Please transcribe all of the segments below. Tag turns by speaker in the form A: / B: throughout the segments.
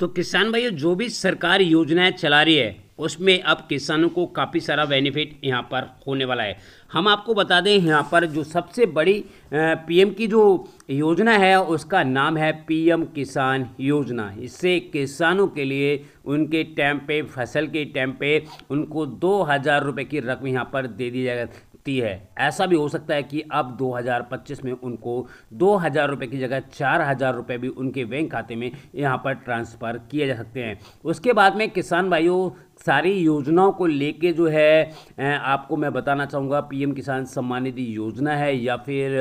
A: तो किसान भाइयों जो भी सरकार योजनाएं चला रही है उसमें अब किसानों को काफ़ी सारा बेनिफिट यहाँ पर होने वाला है हम आपको बता दें यहाँ पर जो सबसे बड़ी पीएम की जो योजना है उसका नाम है पीएम किसान योजना इससे किसानों के लिए उनके टाइम पे फसल के टाइम पे उनको दो हज़ार रुपये की रकम यहाँ पर दे दी जाएगा सकती है ऐसा भी हो सकता है कि अब 2025 में उनको दो हज़ार रुपये की जगह चार हज़ार रुपये भी उनके बैंक खाते में यहाँ पर ट्रांसफ़र किए जा सकते हैं उसके बाद में किसान भाइयों सारी योजनाओं को लेके जो है आपको मैं बताना चाहूँगा पीएम किसान सम्मान निधि योजना है या फिर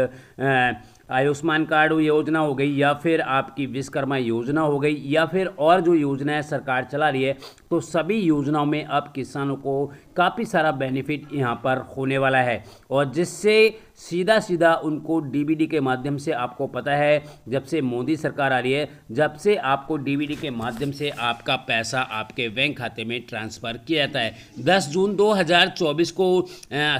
A: आयुष्मान कार्ड योजना हो गई या फिर आपकी विश्वकर्मा योजना हो गई या फिर और जो योजनाएं सरकार चला रही है तो सभी योजनाओं में अब किसानों को काफ़ी सारा बेनिफिट यहाँ पर होने वाला है और जिससे सीधा सीधा उनको डीबीडी के माध्यम से आपको पता है जब से मोदी सरकार आ रही है जब से आपको डीबीडी के माध्यम से आपका पैसा आपके बैंक खाते में ट्रांसफ़र किया जाता है 10 जून 2024 को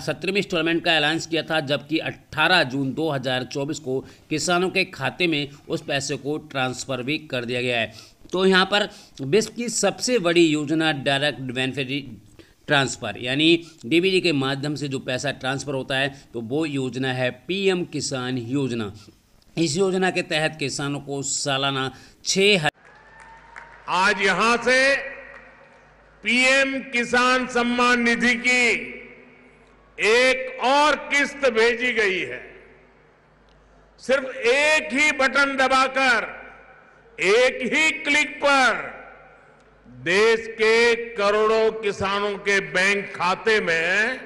A: सत्रहवीं इंस्टॉलमेंट का ऐलान किया था जबकि 18 जून 2024 को किसानों के खाते में उस पैसे को ट्रांसफ़र भी कर दिया गया है तो यहाँ पर विश्व की सबसे बड़ी योजना डायरेक्ट बेनिफिट ट्रांसफ़र यानी डीबीडी के माध्यम से जो पैसा ट्रांसफ़र होता है तो वो योजना है पीएम किसान योजना इस योजना के तहत किसानों को सालाना छः आज यहां से पीएम किसान सम्मान निधि की एक और किस्त भेजी गई है सिर्फ एक ही बटन दबाकर एक ही क्लिक पर देश के करोड़ों किसानों के बैंक खाते में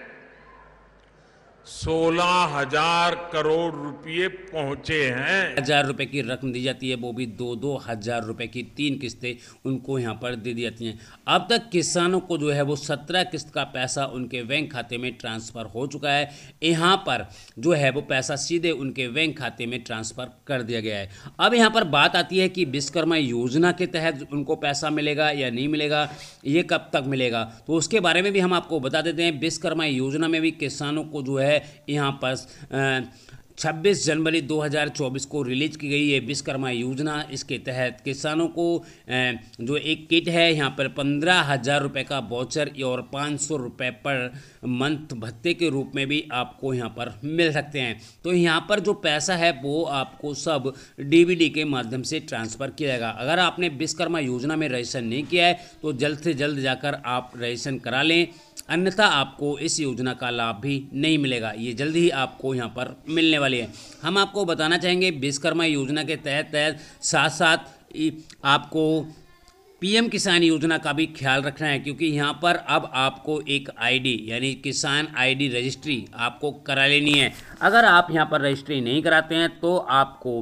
A: सोलह हजार करोड़ रुपए पहुंचे हैं हजार रुपए की रकम दी जाती है वो भी दो दो हजार रुपए की तीन किस्तें उनको यहाँ पर दे दी जाती हैं अब तक किसानों को जो है वो सत्रह किस्त का पैसा उनके बैंक खाते में ट्रांसफ़र हो चुका है यहाँ पर जो है वो पैसा सीधे उनके बैंक खाते में ट्रांसफ़र कर दिया गया है अब यहाँ पर बात आती है कि विश्वकर्मा योजना के तहत उनको पैसा मिलेगा या नहीं मिलेगा ये कब तक मिलेगा तो उसके बारे में भी हम आपको बता देते हैं विश्वकर्मा योजना में भी किसानों को जो है यहाँ पर छब्बीस जनवरी 2024 को रिलीज की गई है विश्वकर्मा योजना इसके तहत किसानों को जो एक किट है यहाँ पर पंद्रह हज़ार रुपये का बाउचर और पाँच सौ रुपये पर मंथ भत्ते के रूप में भी आपको यहाँ पर मिल सकते हैं तो यहाँ पर जो पैसा है वो आपको सब डीवीडी के माध्यम से ट्रांसफ़र किया जाएगा अगर आपने विश्वकर्मा योजना में रजिस्ट्रेशन नहीं किया है तो जल्द से जल्द जाकर आप रजिस्ट्रेशन करा लें अन्यथा आपको इस योजना का लाभ भी नहीं मिलेगा ये जल्द ही आपको यहाँ पर मिलने वाली है हम आपको बताना चाहेंगे विश्वकर्मा योजना के तहत तहत साथ साथ आपको पीएम किसान योजना का भी ख्याल रखना है क्योंकि यहाँ पर अब आपको एक आईडी यानी किसान आईडी रजिस्ट्री आपको करा लेनी है अगर आप यहाँ पर रजिस्ट्री नहीं कराते हैं तो आपको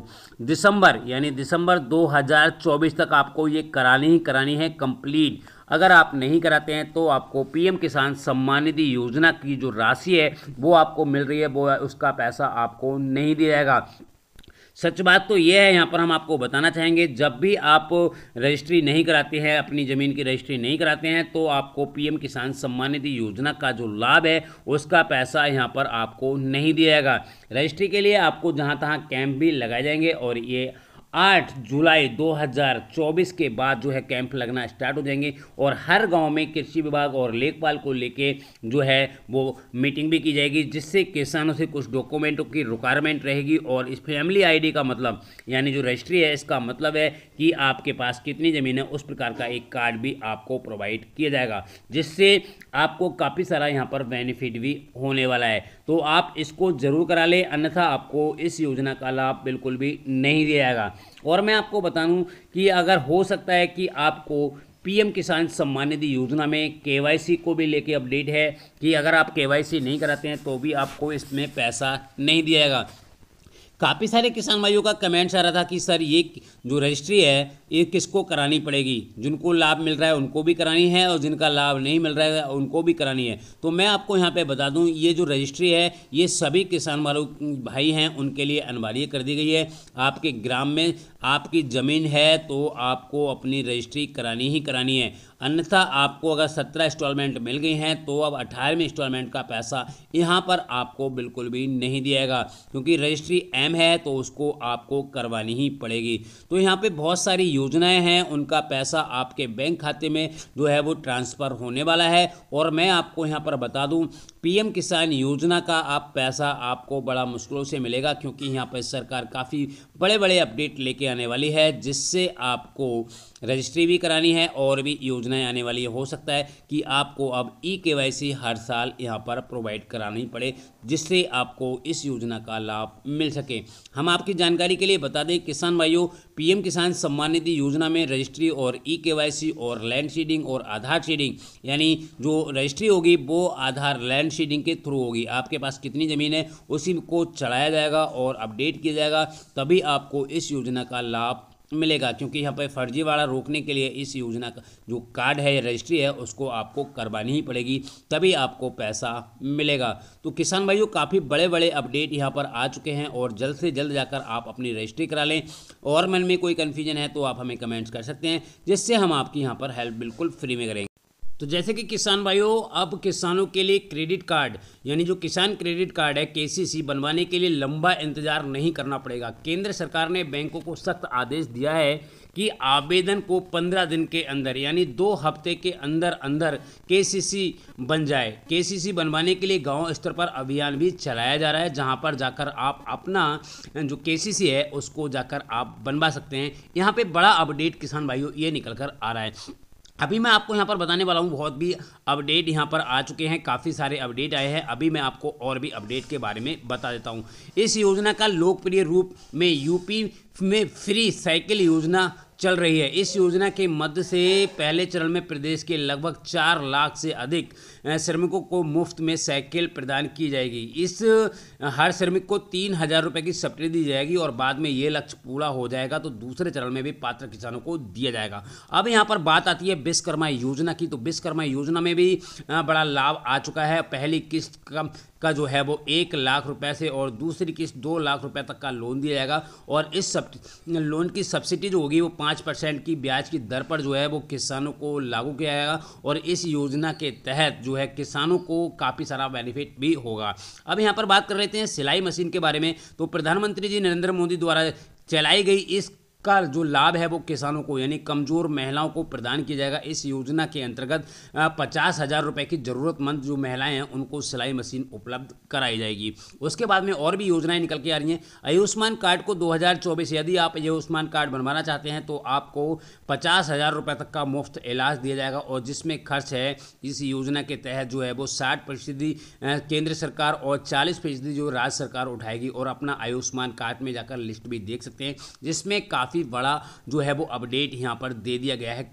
A: दिसंबर यानी दिसंबर 2024 तक आपको ये करानी ही करानी है कंप्लीट अगर आप नहीं कराते हैं तो आपको पीएम किसान सम्मान निधि योजना की जो राशि है वो आपको मिल रही है वो उसका पैसा आपको नहीं दिया जाएगा सच बात तो ये है यहाँ पर हम आपको बताना चाहेंगे जब भी आप रजिस्ट्री नहीं कराते हैं अपनी ज़मीन की रजिस्ट्री नहीं कराते हैं तो आपको पीएम किसान सम्मान निधि योजना का जो लाभ है उसका पैसा यहाँ पर आपको नहीं दिया जाएगा रजिस्ट्री के लिए आपको जहाँ तहाँ कैंप भी लगाए जाएंगे और ये आठ जुलाई 2024 के बाद जो है कैंप लगना स्टार्ट हो जाएंगे और हर गांव में कृषि विभाग और लेखपाल को लेके जो है वो मीटिंग भी की जाएगी जिससे किसानों से कुछ डॉक्यूमेंटों की रिक्वायरमेंट रहेगी और इस फैमिली आईडी का मतलब यानी जो रजिस्ट्री है इसका मतलब है कि आपके पास कितनी ज़मीन है उस प्रकार का एक कार्ड भी आपको प्रोवाइड किया जाएगा जिससे आपको काफ़ी सारा यहाँ पर बेनिफिट भी होने वाला है तो आप इसको ज़रूर करा लें अन्यथा आपको इस योजना का लाभ बिल्कुल भी नहीं दिया जाएगा और मैं आपको बता दूँ कि अगर हो सकता है कि आपको पीएम किसान सम्मान निधि योजना में केवाईसी को भी लेके अपडेट है कि अगर आप केवाईसी नहीं कराते हैं तो भी आपको इसमें पैसा नहीं दिया जाएगा काफ़ी सारे किसान भाइयों का कमेंट्स आ रहा था कि सर ये जो रजिस्ट्री है ये किसको करानी पड़ेगी जिनको लाभ मिल रहा है उनको भी करानी है और जिनका लाभ नहीं मिल रहा है उनको भी करानी है तो मैं आपको यहाँ पे बता दूँ ये जो रजिस्ट्री है ये सभी किसान वालों भाई हैं उनके लिए अनिवार्य कर दी गई है आपके ग्राम में आपकी ज़मीन है तो आपको अपनी रजिस्ट्री करानी ही करानी है अन्यथा आपको अगर सत्रह इंस्टॉलमेंट मिल गई हैं तो अब अठारहवीं इंस्टॉलमेंट का पैसा यहाँ पर आपको बिल्कुल भी नहीं दिया क्योंकि रजिस्ट्री एम स्कैम है तो उसको आपको करवानी ही पड़ेगी तो यहाँ पे बहुत सारी योजनाएं हैं उनका पैसा आपके बैंक खाते में जो है वो ट्रांसफ़र होने वाला है और मैं आपको यहाँ पर बता दूँ पीएम किसान योजना का आप पैसा आपको बड़ा मुश्किलों से मिलेगा क्योंकि यहाँ पर सरकार काफ़ी बड़े बड़े अपडेट लेके आने वाली है जिससे आपको रजिस्ट्री भी करानी है और भी योजनाएं आने वाली हो सकता है कि आपको अब ई के हर साल यहाँ पर प्रोवाइड करानी पड़े जिससे आपको इस योजना का लाभ मिल सके हम आपकी जानकारी के लिए बता दें किसान भाइयों पीएम किसान सम्मान निधि योजना में रजिस्ट्री और ई के और लैंड शीडिंग और आधार शीडिंग यानी जो रजिस्ट्री होगी वो आधार लैंड शीडिंग के थ्रू होगी आपके पास कितनी ज़मीन है उसी को चढ़ाया जाएगा और अपडेट किया जाएगा तभी आपको इस योजना का लाभ मिलेगा क्योंकि यहाँ पर फर्जीवाड़ा रोकने के लिए इस योजना का जो कार्ड है या रजिस्ट्री है उसको आपको करवानी ही पड़ेगी तभी आपको पैसा मिलेगा तो किसान भाइयों काफ़ी बड़े बड़े अपडेट यहाँ पर आ चुके हैं और जल्द से जल्द जाकर आप अपनी रजिस्ट्री करा लें और मन में कोई कन्फ्यूजन है तो आप हमें कमेंट्स कर सकते हैं जिससे हम आपकी यहाँ पर हेल्प बिल्कुल फ्री में करेंगे तो जैसे कि किसान भाइयों अब किसानों के लिए क्रेडिट कार्ड यानी जो किसान क्रेडिट कार्ड है केसीसी बनवाने के लिए लंबा इंतजार नहीं करना पड़ेगा केंद्र सरकार ने बैंकों को सख्त आदेश दिया है कि आवेदन को 15 दिन के अंदर यानी दो हफ्ते के अंदर अंदर केसीसी बन जाए केसीसी बनवाने के लिए गांव स्तर पर अभियान भी चलाया जा रहा है जहां पर जाकर आप अपना जो केसीसी है उसको जाकर आप बनवा सकते हैं यहां पे बड़ा अपडेट किसान भाइयों ये निकल कर आ रहा है अभी मैं आपको यहाँ पर बताने वाला हूँ बहुत भी अपडेट यहाँ पर आ चुके हैं काफ़ी सारे अपडेट आए हैं अभी मैं आपको और भी अपडेट के बारे में बता देता हूँ इस योजना का लोकप्रिय रूप में यूपी में फ्री साइकिल योजना चल रही है इस योजना के मध्य से पहले चरण में प्रदेश के लगभग चार लाख से अधिक श्रमिकों को मुफ्त में साइकिल प्रदान की जाएगी इस हर श्रमिक को तीन हज़ार रुपये की सब्सिडी दी जाएगी और बाद में ये लक्ष्य पूरा हो जाएगा तो दूसरे चरण में भी पात्र किसानों को दिया जाएगा अब यहाँ पर बात आती है विश्वकर्मा योजना की तो विश्वकर्मा योजना में भी बड़ा लाभ आ चुका है पहली किस्त का का जो है वो एक लाख रुपए से और दूसरी किस्त दो लाख रुपए तक का लोन दिया जाएगा और इस सब लोन की सब्सिडी जो होगी वो पाँच परसेंट की ब्याज की दर पर जो है वो किसानों को लागू किया जाएगा और इस योजना के तहत जो है किसानों को काफ़ी सारा बेनिफिट भी होगा अब यहाँ पर बात कर लेते हैं सिलाई मशीन के बारे में तो प्रधानमंत्री जी नरेंद्र मोदी द्वारा चलाई गई इस का जो लाभ है वो किसानों को यानी कमजोर महिलाओं को प्रदान किया जाएगा इस योजना के अंतर्गत पचास हज़ार रुपये की ज़रूरतमंद जो महिलाएं हैं उनको सिलाई मशीन उपलब्ध कराई जाएगी उसके बाद में और भी योजनाएं निकल के आ रही हैं आयुष्मान कार्ड को 2024 यदि आप आयुष्मान कार्ड बनवाना चाहते हैं तो आपको पचास हज़ार रुपये तक का मुफ्त इलाज दिया जाएगा और जिसमें खर्च है इस योजना के तहत जो है वो साठ फीसदी केंद्र सरकार और चालीस फीसदी जो राज्य सरकार उठाएगी और अपना आयुष्मान कार्ड में जाकर लिस्ट भी देख सकते हैं जिसमें काफ़ी काफ़ी बड़ा जो है वो अपडेट यहाँ पर दे दिया गया है